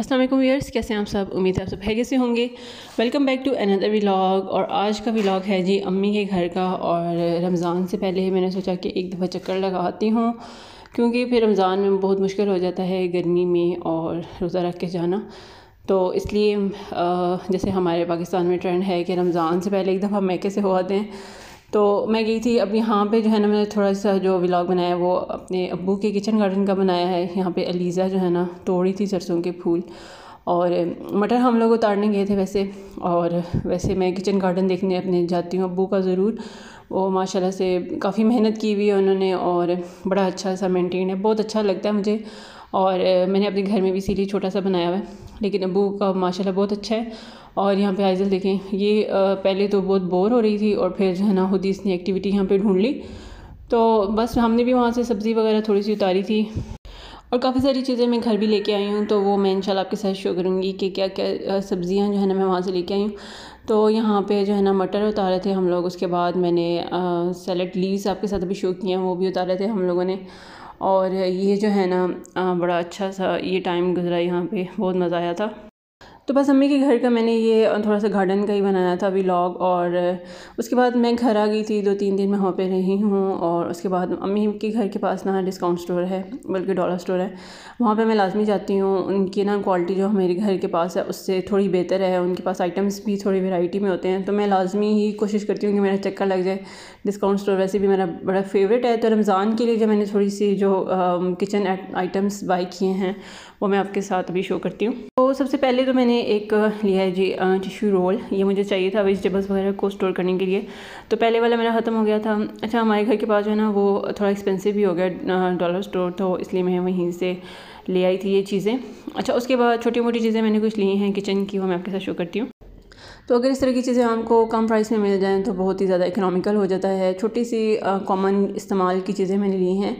Aslam years कैसे हैं आप सब उम्मीद है आप सब हैगे से होंगे welcome back to another log और आज का व्लॉग है जी अम्मी के घर का और रमज़ान से पहले ही मैंने सोचा कि एक दफ़ा चक्कर लगाती हूँ क्योंकि फिर रमज़ान में बहुत मुश्किल हो जाता है गर्मी में और रोज़ा रख के जाना तो इसलिए जैसे हमारे पाकिस्तान में ट्रेंड है कि रमज़ान से पहले एक दफ़ा मैके से हो आते हैं तो मैं गई थी अब यहाँ पे जो है ना मैंने थोड़ा सा जो व्लॉग बनाया वो अपने अबू के किचन गार्डन का बनाया है यहाँ पे अलीज़ा जो है ना तोड़ी थी सरसों के फूल और मटर हम लोग उतारने गए थे वैसे और वैसे मैं किचन गार्डन देखने अपने जाती हूँ अबू का ज़रूर वो माशाल्लाह से काफ़ी मेहनत की हुई है उन्होंने और बड़ा अच्छा सा मेंटेन है बहुत अच्छा लगता है मुझे और मैंने अपने घर में भी इसीलिए छोटा सा बनाया हुआ है लेकिन अबू का माशाल्लाह बहुत अच्छा है और यहाँ पे आइजल देखें ये पहले तो बहुत बोर हो रही थी और फिर जो है ना खुद ही इसने एक्टिविटी यहाँ पे ढूंढ ली तो बस हमने भी वहाँ से सब्ज़ी वगैरह थोड़ी सी उतारी थी और काफ़ी सारी चीज़ें मैं घर भी लेके आई हूँ तो वो मैं इंशाल्लाह आपके साथ शो करूँगी कि क्या क्या सब्ज़ियाँ जो है ना मैं वहाँ से लेके आई हूँ तो यहाँ पे जो है ना मटर उतारे थे हम लोग उसके बाद मैंने सैलड लीव्स आपके साथ भी शो किए हैं वो भी उतारे थे हम लोगों ने और ये जो है ना बड़ा अच्छा सा ये टाइम गुजरा यहाँ पर बहुत मज़ा आया था तो बस अम्मी के घर का मैंने ये थोड़ा सा गार्डन का ही बनाया था व्लॉग और उसके बाद मैं घर आ गई थी दो तीन दिन मैं वहाँ पे रही हूँ और उसके बाद अम्मी के घर के पास ना डिस्काउंट स्टोर है बल्कि डॉलर स्टोर है वहाँ पे मैं लाजमी जाती हूँ उनकी ना क्वालिटी जो हमारे घर के पास है उससे थोड़ी बेहतर है उनके पास आइटम्स भी थोड़ी वेराइटी में होते हैं तो मैं लाजमी ही कोशिश करती हूँ कि मेरा चक्कर लग जाए डिस्काउंट स्टोर वैसे भी मेरा बड़ा फेवरेट है तो रमज़ान के लिए जब मैंने थोड़ी सी जो किचन आइटम्स बाई किए हैं वो मैं आपके साथ अभी शो करती हूँ तो सबसे पहले तो मैंने एक लिया है जी टिश्यू रोल ये मुझे चाहिए था वेजिटेबल्स वगैरह को स्टोर करने के लिए तो पहले वाला मेरा ख़त्म हो गया था अच्छा हमारे घर के पास जो है ना वो थोड़ा एक्सपेंसिव भी हो गया डॉलर स्टोर तो इसलिए मैं वहीं से ले आई थी ये चीज़ें अच्छा उसके बाद छोटी मोटी चीज़ें मैंने कुछ ली हैं किचन की वो मैं आपके साथ शो करती हूँ तो अगर इस तरह की चीज़ें आपको कम प्राइस में मिल जाएँ तो बहुत ही ज़्यादा इकोनॉमिकल हो जाता है छोटी सी कॉमन इस्तेमाल की चीज़ें मैंने ली हैं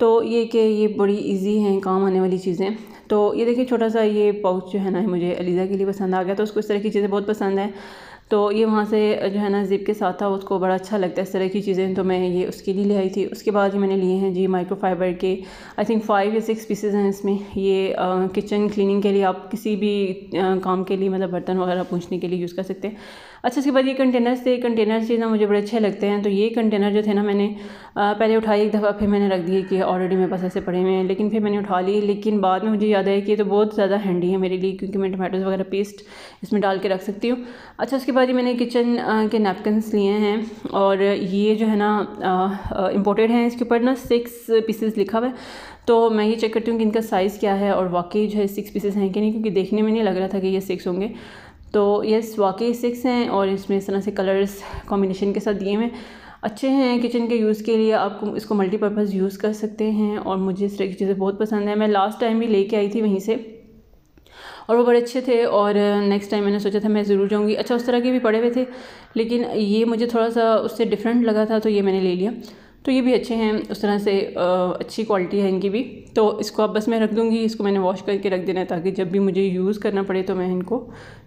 तो ये कि ये बड़ी इजी हैं काम आने वाली चीज़ें तो ये देखिए छोटा सा ये पाउच जो है ना मुझे अलीज़ा के लिए पसंद आ गया तो उसको इस तरह की चीज़ें बहुत पसंद है तो ये वहाँ से जो है ना ज़िप के साथ था उसको बड़ा अच्छा लगता है इस तरह की चीज़ें तो मैं ये उसके लिए ले आई थी उसके बाद ये मैंने लिए हैं जी माइक्रोफाइबर के आई थिंक फाइव या सिक्स पीसेज हैं इसमें ये किचन क्लीनिंग के लिए आप किसी भी आ, काम के लिए मतलब बर्तन वगैरह पूछने के लिए यूज़ कर सकते हैं अच्छा इसके बाद ये कंटेनर्स थे कंटेनर्स चीज़ ना मुझे बड़े अच्छे लगते हैं तो ये कंटेनर जो थे ना मैंने पहले उठाई एक दफ़ा फिर मैंने रख दिए कि ऑलरेडी मेरे पास ऐसे पड़े हुए हैं लेकिन फिर मैंने उठा लिए लेकिन बाद में मुझे याद आया कि ये तो बहुत ज़्यादा हैंडी है मेरे लिए क्योंकि मैं टमाटोज़ वगैरह पेस्ट इसमें डाल के रख सकती हूँ अच्छा उसके बारी मैंने किचन के नैपकिनस लिए हैं और ये जो है ना इम्पोर्टेड हैं इसके ऊपर ना सिक्स पीसेस लिखा हुआ है तो मैं ये चेक करती हूँ कि इनका साइज़ क्या है और वाकई जो है सिक्स पीसेस हैं कि नहीं क्योंकि देखने में नहीं लग रहा था कि ये सिक्स होंगे तो यस वाकई सिक्स हैं और इसमें इस तरह से कलर्स कॉम्बिनेशन के साथ दिए हुए अच्छे हैं किचन के यूज़ के लिए आप इसको मल्टीपर्पज़ यूज़ कर सकते हैं और मुझे इस तरह की चीज़ें बहुत पसंद है मैं लास्ट टाइम भी लेके आई थी वहीं से और वो बड़े अच्छे थे और नेक्स्ट टाइम मैंने सोचा था मैं ज़रूर जाऊँगी अच्छा उस तरह के भी पड़े हुए थे लेकिन ये मुझे थोड़ा सा उससे डिफरेंट लगा था तो ये मैंने ले लिया तो ये भी अच्छे हैं उस तरह से अच्छी क्वालिटी है इनकी भी तो इसको आप बस मैं रख दूँगी इसको मैंने वॉश करके रख देना है ताकि जब भी मुझे यूज़ करना पड़े तो मैं इनको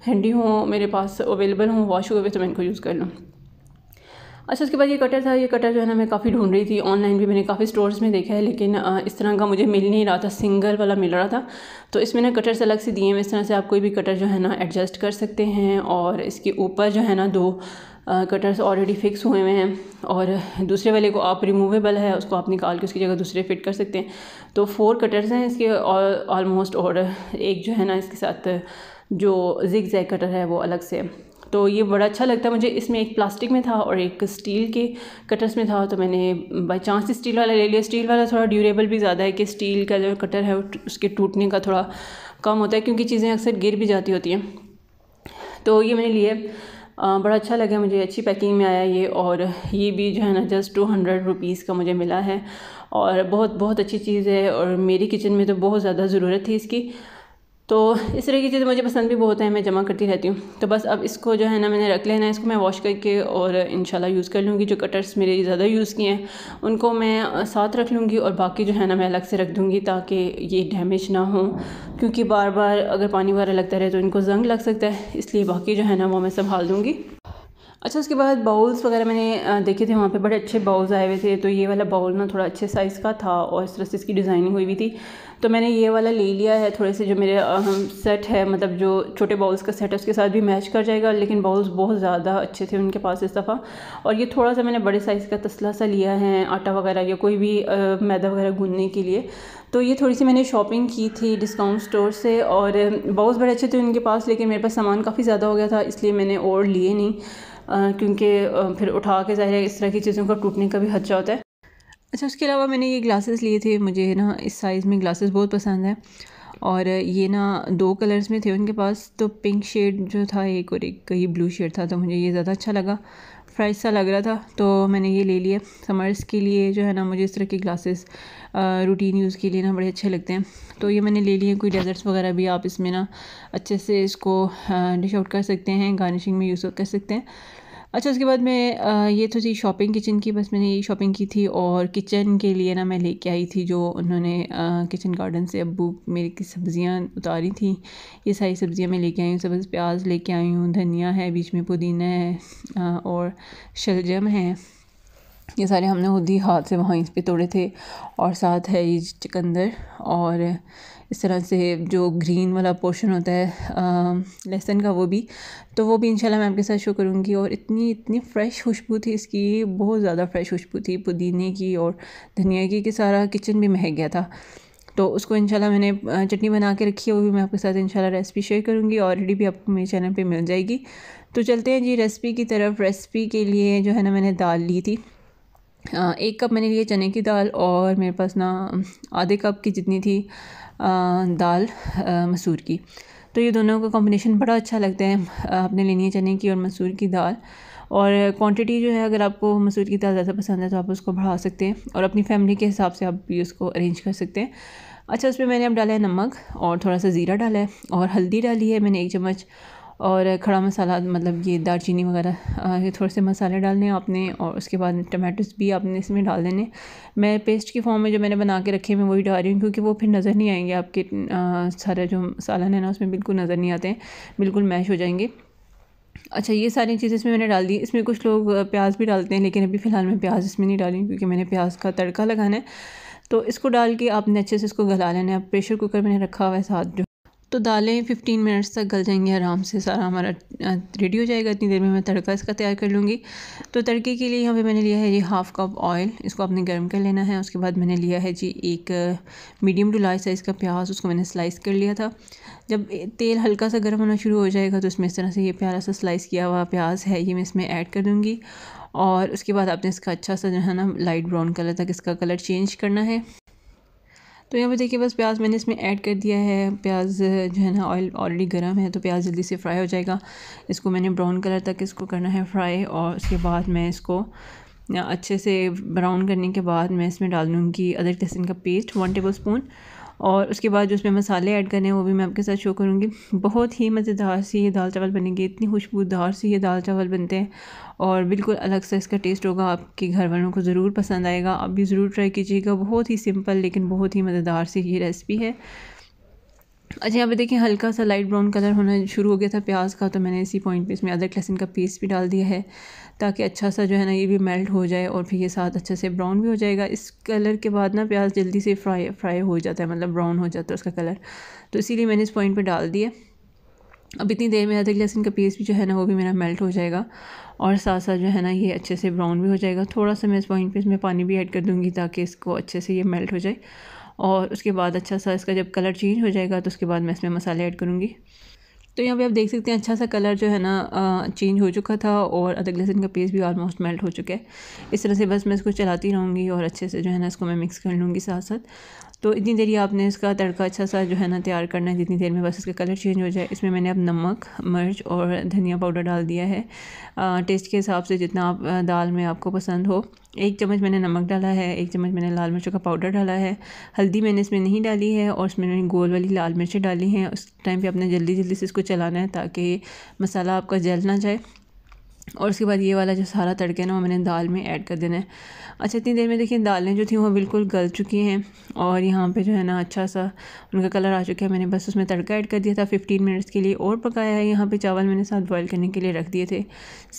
हैंडी हों मेरे पास अवेलेबल हों वॉश हुए तो मैं इनको यूज़ कर लूँ अच्छा उसके बाद ये कटर था ये कटर जो है ना मैं काफ़ी ढूंढ रही थी ऑनलाइन भी मैंने काफ़ी स्टोर्स में देखा है लेकिन इस तरह का मुझे मिल नहीं रहा था सिंगल वाला मिल रहा था तो इसमें ना कटर्स अलग से दिए हैं इस तरह से आप कोई भी कटर जो है ना एडजस्ट कर सकते हैं और इसके ऊपर जो है ना दो कटर्स ऑलरेडी फ़िक्स हुए हुए हैं और दूसरे वाले को आप रिमूवेबल है उसको आप निकाल के उसकी जगह दूसरे फिट कर सकते हैं तो फोर कटर्स हैं इसके ऑलमोस्ट और, एक जो है ना इसके साथ जो जिग जैग कटर है वो अलग से तो ये बड़ा अच्छा लगता है मुझे इसमें एक प्लास्टिक में था और एक स्टील के कटर्स में था तो मैंने बाई चांस स्टील वाला ले लिया स्टील वाला थोड़ा ड्यूरेबल भी ज़्यादा है कि स्टील का जो कटर है उसके टूटने का थोड़ा कम होता है क्योंकि चीज़ें अक्सर गिर भी जाती होती हैं तो ये मैंने लिए बड़ा अच्छा लगा मुझे अच्छी पैकिंग में आया ये और ये भी जो है ना जस्ट टू हंड्रेड रुपीज़ का मुझे मिला है और बहुत बहुत अच्छी चीज़ है और मेरी किचन में तो बहुत ज़्यादा ज़रूरत थी इसकी तो इस तरह की चीज़ें मुझे पसंद भी बहुत है मैं जमा करती रहती हूँ तो बस अब इसको जो है ना मैंने रख लेना है इसको मैं वॉश करके और इन यूज़ कर लूँगी जो कटर्स मेरे ज़्यादा यूज़ किए हैं उनको मैं साथ रख लूँगी और बाकी जो है ना मैं अलग से रख दूँगी ताकि ये डैमेज ना हो क्योंकि बार बार अगर पानी वगैरह लगता रहे तो इनको जंग लग सकता है इसलिए बाकी जो है ना वो मैं संभाल दूँगी अच्छा उसके बाद बाउल्स वगैरह मैंने देखे थे वहाँ पे बड़े अच्छे बाउल्स आए हुए थे तो ये वाला बाउल ना थोड़ा अच्छे साइज़ का था और इस तरह से इसकी डिज़ाइनिंग हुई हुई थी तो मैंने ये वाला ले लिया है थोड़े से जो मेरे सेट है मतलब जो छोटे बाउल्स का सेट है उसके साथ भी मैच कर जाएगा लेकिन बाउल्स बहुत ज़्यादा अच्छे थे उनके पास इस दफ़ा और ये थोड़ा सा मैंने बड़े साइज़ का तसला सा लिया है आटा वगैरह या कोई भी मैदा वगैरह गूंदने के लिए तो ये थोड़ी सी मैंने शॉपिंग की थी डिस्काउंट स्टोर से और बाउल्स बड़े अच्छे थे उनके पास लेकिन मेरे पास सामान काफ़ी ज़्यादा हो गया था इसलिए मैंने और लिए नहीं क्योंकि फिर उठा के ज़ाहिर इस तरह की चीज़ों का टूटने का भी खदशा होता है अच्छा उसके अलावा मैंने ये ग्लासेस लिए थे मुझे ना इस साइज़ में ग्लासेस बहुत पसंद है और ये ना दो कलर्स में थे उनके पास तो पिंक शेड जो था एक और एक ये ब्लू शेड था तो मुझे ये ज़्यादा अच्छा लगा फ्रेश सा लग रहा था तो मैंने ये ले लिया समर्स के लिए जो है ना मुझे इस तरह के ग्लासेस रूटीन यूज़ के लिए ना बड़े अच्छे लगते हैं तो ये मैंने ले लिए कोई डेजर्ट्स वगैरह भी आप इसमें ना अच्छे से इसको डिश आउट कर सकते हैं गार्निशिंग में यूज़ कर सकते हैं अच्छा उसके बाद मैं ये तो थी शॉपिंग किचन की बस मैंने ये शॉपिंग की थी और किचन के लिए ना मैं लेके आई थी जो उन्होंने किचन गार्डन से अबू मेरे की सब्ज़ियाँ उतारी थी ये सारी सब्ज़ियाँ मैं लेके आई हूँ सब प्याज लेके आई हूँ धनिया है बीच में पुदीना है और शलजम है ये सारे हमने खुद ही हाथ से इस पे तोड़े थे और साथ है ये चिकंदर और इस तरह से जो ग्रीन वाला पोर्शन होता है लहसन का वो भी तो वो भी इंशाल्लाह मैं आपके साथ शो करूँगी और इतनी इतनी फ़्रेश खुशबू थी इसकी बहुत ज़्यादा फ़्रेश खुशबू थी पुदीने की और धनिया की कि सारा किचन भी महक गया था तो उसको इंशाल्लाह मैंने चटनी बना के रखी है वो भी मैं आपके साथ इंशाल्लाह रेसिपी शेयर करूँगी ऑलरेडी भी आपको मेरे चैनल पे मिल जाएगी तो चलते हैं जी रेसिपी की तरफ रेसिपी के लिए जो है ना मैंने दाल ली थी एक कप मैंने लिए चने की दाल और मेरे पास ना आधे कप की जितनी थी दाल मसूर की तो ये दोनों का कॉम्बिनेशन बड़ा अच्छा लगता है आपने लेनी है चने की और मसूर की दाल और क्वांटिटी जो है अगर आपको मसूर की दाल ज़्यादा पसंद है तो आप उसको बढ़ा सकते हैं और अपनी फैमिली के हिसाब से आप भी उसको अरेंज कर सकते हैं अच्छा उसमें मैंने अब डाला है नमक और थोड़ा सा ज़ीरा डाला है और हल्दी डाली है मैंने एक चम्मच और खड़ा मसाला मतलब ये दालचीनी वगैरह ये थोड़े से मसाले डालने आपने और उसके बाद टमाटोस भी आपने इसमें डाल देने मैं पेस्ट की फॉर्म में जो मैंने बना के रखे मैं वही डाल रही हूँ क्योंकि वो फिर नज़र नहीं आएंगे आपके सारा जो मसाला है ना उसमें बिल्कुल नज़र नहीं आते हैं बिल्कुल मैश हो जाएंगे अच्छा ये सारी चीज़ें इसमें मैंने डाल दी इसमें कुछ लोग प्याज भी डालते हैं लेकिन अभी फ़िलहाल मैं प्याज इसमें नहीं डाली क्योंकि मैंने प्याज का तड़का लगाना है तो इसको डाल के आपने अच्छे से इसको गला लेना है प्रेशर कुकर मैंने रखा हुआ है साथ जो तो दालें फिफ्टीन मिनट्स तक गल जाएंगी आराम से सारा हमारा रेडी हो जाएगा इतनी देर में मैं तड़का इसका तैयार कर लूँगी तो तड़के के लिए यहाँ पे मैंने लिया है जी हाफ़ कप ऑयल इसको आपने गर्म कर लेना है उसके बाद मैंने लिया है जी एक मीडियम टू लार्ज साइज़ का प्याज उसको मैंने स्लाइस कर लिया था जब तेल हल्का सा गर्म होना शुरू हो जाएगा तो इसमें इस तरह से ये प्यारा सा स्लाइस किया हुआ प्याज है ये मैं इसमें ऐड कर दूँगी और उसके बाद आपने इसका अच्छा सा जो है ना लाइट ब्राउन कलर तक इसका कलर चेंज करना है तो यहाँ पर देखिए बस प्याज मैंने इसमें ऐड कर दिया है प्याज जो है ना ऑयल ऑलरेडी गर्म है तो प्याज जल्दी से फ्राई हो जाएगा इसको मैंने ब्राउन कलर तक इसको करना है फ्राई और उसके बाद मैं इसको अच्छे से ब्राउन करने के बाद मैं इसमें डाल दूँगी अदरक लहसुन का पेस्ट वन टेबल स्पून और उसके बाद जो उसमें मसाले ऐड करने हैं वो भी मैं आपके साथ शो करूँगी बहुत ही मज़ेदार सी ये दाल चावल बनेंगे इतनी खुशबूदार सी ये दाल चावल बनते हैं और बिल्कुल अलग सा इसका टेस्ट होगा आपके घर वालों को ज़रूर पसंद आएगा आप भी ज़रूर ट्राई कीजिएगा बहुत ही सिंपल लेकिन बहुत ही मज़ेदार सी ये रेसिपी है अच्छा यहाँ पे देखिए हल्का सा लाइट ब्राउन कलर होना शुरू हो गया था प्याज का तो मैंने इसी पॉइंट पे इसमें अदरक लहसुन का पेस्ट भी डाल दिया है ताकि अच्छा सा जो है ना ये भी मेल्ट हो जाए और फिर ये साथ अच्छे से ब्राउन भी हो जाएगा इस कलर के बाद ना प्याज जल्दी से फ्राई फ्राई हो जाता है मतलब ब्राउन हो जाता है उसका कलर तो इसीलिए मैंने इस पॉइंट पर डाल दिया अब इतनी देर में अदरक लहसुन का पेस्ट भी जो है ना वो भी मेरा मेल्ट हो जाएगा और साथ साथ जो है ना ये अच्छे से ब्राउन भी हो जाएगा थोड़ा सा मैं इस पॉइंट पर इसमें पानी भी ऐड कर दूँगी ताकि इसको अच्छे से ये मेल्ट हो जाए और उसके बाद अच्छा सा इसका जब कलर चेंज हो जाएगा तो उसके बाद मैं इसमें मसाले ऐड करूँगी तो यहाँ पे आप देख सकते हैं अच्छा सा कलर जो है ना चेंज हो चुका था और अदरक लहसुन का पेस्ट भी ऑलमोस्ट मेल्ट हो चुका है इस तरह से बस मैं इसको चलाती रहूँगी और अच्छे से जो है ना इसको मैं मिक्स कर लूँगी साथ साथ तो इतनी देर ही आपने इसका तड़का अच्छा सा जो है ना तैयार करना है जितनी देर में बस इसका कलर चेंज हो जाए इसमें मैंने अब नमक मिर्च और धनिया पाउडर डाल दिया है टेस्ट के हिसाब से जितना आप दाल में आपको पसंद हो एक चम्मच मैंने नमक डाला है एक चम्मच मैंने लाल मिर्चों का पाउडर डाला है हल्दी मैंने इसमें नहीं डाली है और इसमें मैंने गोल वाली लाल मिर्चें डाली हैं उस टाइम पे आपने जल्दी जल्दी से इसको चलाना है ताकि मसाला आपका जल ना जाए और उसके बाद ये वाला जो सारा तड़का है ना वो मैंने दाल में ऐड कर देना है अच्छा इतनी देर में देखिए दालें जो थी वो बिल्कुल गल चुकी हैं और यहाँ पे जो है ना अच्छा सा उनका कलर आ चुका है मैंने बस उसमें तड़का ऐड कर दिया था 15 मिनट्स के लिए और पकाया है यहाँ पे चावल मैंने साथ बॉयल करने के लिए रख दिए थे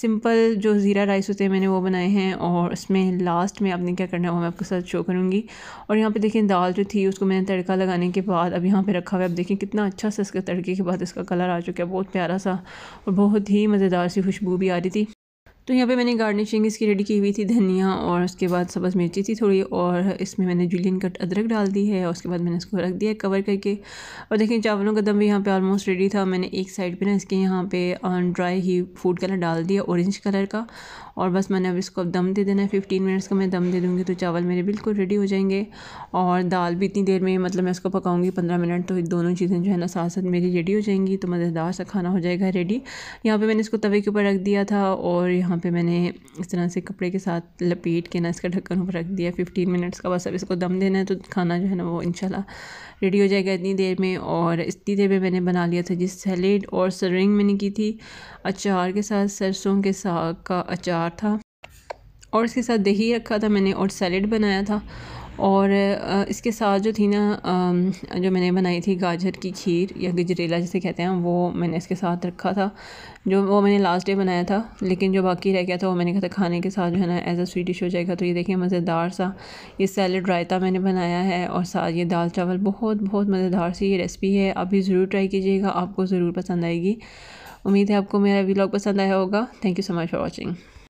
सिंपल जो ज़ीरा राइस होते हैं मैंने वो बनाए हैं और उसमें लास्ट में आपने क्या करना है वो मैं आपके साथ शो करूँगी और यहाँ पर देखिए दाल जो थी उसको मैंने तड़का लगाने के बाद अब यहाँ पर रखा हुआ है अब देखें कितना अच्छा सा इसके तड़के के बाद इसका कलर आ चुका है बहुत प्यारा सा और बहुत ही मज़ेदार सी खुशबू भी आ रही तो यहाँ पे मैंने गार्निशिंग इसकी रेडी की हुई थी धनिया और उसके बाद सब्ज़ मिर्ची थी थोड़ी और इसमें मैंने जुलियन कट अदरक डाल दी है और उसके बाद मैंने इसको रख दिया कवर करके और देखें चावलों का दम भी यहाँ पे ऑलमोस्ट रेडी था मैंने एक साइड पे ना इसके यहाँ पे ड्राई ही फूड कलर डाल दिया ऑरेंज कलर का और बस मैंने अब इसको अब दम दे देना है फिफ्टीन मिनट्स का मैं दम दे दूँगी तो चावल मेरे बिल्कुल रेडी हो जाएंगे और दाल भी इतनी देर में मतलब मैं इसको पकाऊँगी पंद्रह मिनट तो दोनों चीज़ें जो है ना साथ साथ मेरी रेडी हो जाएंगी तो मज़ेदार सा खाना हो जाएगा रेडी यहाँ पर मैंने इसको तवे के ऊपर रख दिया था और यहाँ पर मैंने इस तरह से कपड़े के साथ लपेट के ना इसका ढक्कन ऊपर रख दिया फिफ्टीन मिनट्स का बस अब इसको दम देना है तो खाना जो है ना वो इनशाला रेडी हो जाएगा इतनी देर में और इतनी देर में मैंने बना लिया था जिस सैलेड और सर्विंग मैंने की थी अचार के साथ सरसों के साग का अचार अचार था और इसके साथ दही रखा था मैंने और सैलड बनाया था और इसके साथ जो थी ना जो मैंने बनाई थी गाजर की खीर या गजरेला जिसे कहते हैं वो मैंने इसके साथ रखा था जो वो मैंने लास्ट डे बनाया था लेकिन जो बाकी रह गया था वो मैंने कहा था खाने के साथ जो है ना एज अ स्वीट डिश हो जाएगा तो ये देखिए मज़ेदार सा ये सैलड रायता मैंने बनाया है और साथ ये दाल चावल बहुत बहुत मज़ेदार सी ये रेसिपी है आप भी ज़रूर ट्राई कीजिएगा आपको ज़रूर पसंद आएगी उम्मीद है आपको मेरा वीलॉग पसंद आया होगा thank you so much for watching